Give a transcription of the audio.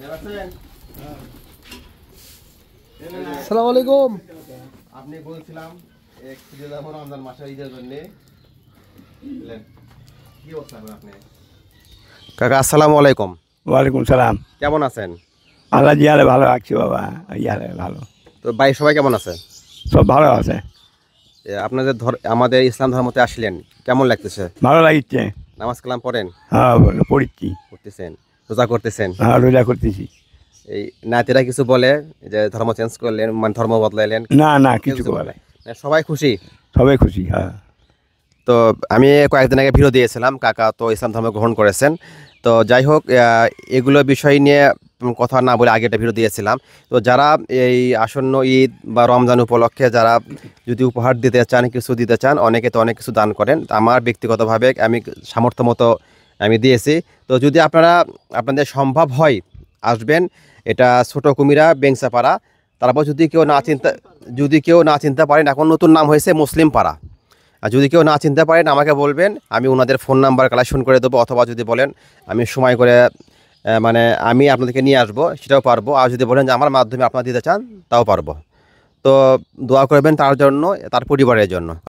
সালাম আলাইকুম আপনি বলছিলাম এক খুঁজে যাবো রমজান মাসে ঈদের জন্যে কি অবস্থা আপনি কাকা আসসালামু আলাইকুম ওয়ালাইকুম সালাম কেমন আছেন আল্লাহ জিয়ালে ভালো আছি বাবা ইয়ালে ভালো তো ভাই সবাই কেমন আছে সব ভালো আছে আপনাদের ধর আমাদের ইসলাম ধর্মতে আসলেন কেমন লাগতেছে ভালো লাগছে নামাজ কালাম পড়েন হ্যাঁ পড়ছি পড়তেছেন রোজা করতেছেন হ্যাঁ, রোজা করতেছি এই নাতিরা কিছু বলে যে ধর্ম চেঞ্জ করলেন মানে ধর্ম বদলাইলেন না না কিছু বলে মানে সবাই খুশি সবাই খুশি হ্যাঁ তো আমি কয়েকদিন আগে ভিড়ো দিয়েছিলাম কাকা তো ইসলাম ধর্ম গ্রহণ করেছেন তো যাই হোক এগুলো বিষয় নিয়ে কথা না বলে আগে একটা ভিডিও দিয়েছিলাম তো যারা এই আসন্ন ঈদ বা রমজান উপলক্ষে যারা যদি উপহার দিতে চান কিছু দিতে চান অনেকে তো অনেক কিছু দান করেন আমার ব্যক্তিগতভাবে আমি সামর্থ্য মতো আমি দিয়েছি তো যদি আপনারা আপনাদের সম্ভব হয় আসবেন এটা ছোটো কুমিরা বেংসাপাড়া তারপর যদি কেউ না চিন্তা যদি কেউ না চিনতে পারেন এখন নতুন নাম হয়েছে মুসলিম পাড়া আর যদি কেউ না চিনতে পারেন আমাকে বলবেন আমি ওনাদের ফোন নাম্বার কালেকশন করে দেবো অথবা যদি বলেন আমি সময় করে মানে আমি আপনাদেরকে নিয়ে আসবো সেটাও পারবো আর যদি বলেন যে আমার মাধ্যমে আপনারা দিতে চান তাও পারবো তো দোয়া করবেন তার জন্য তার পরিবারের জন্য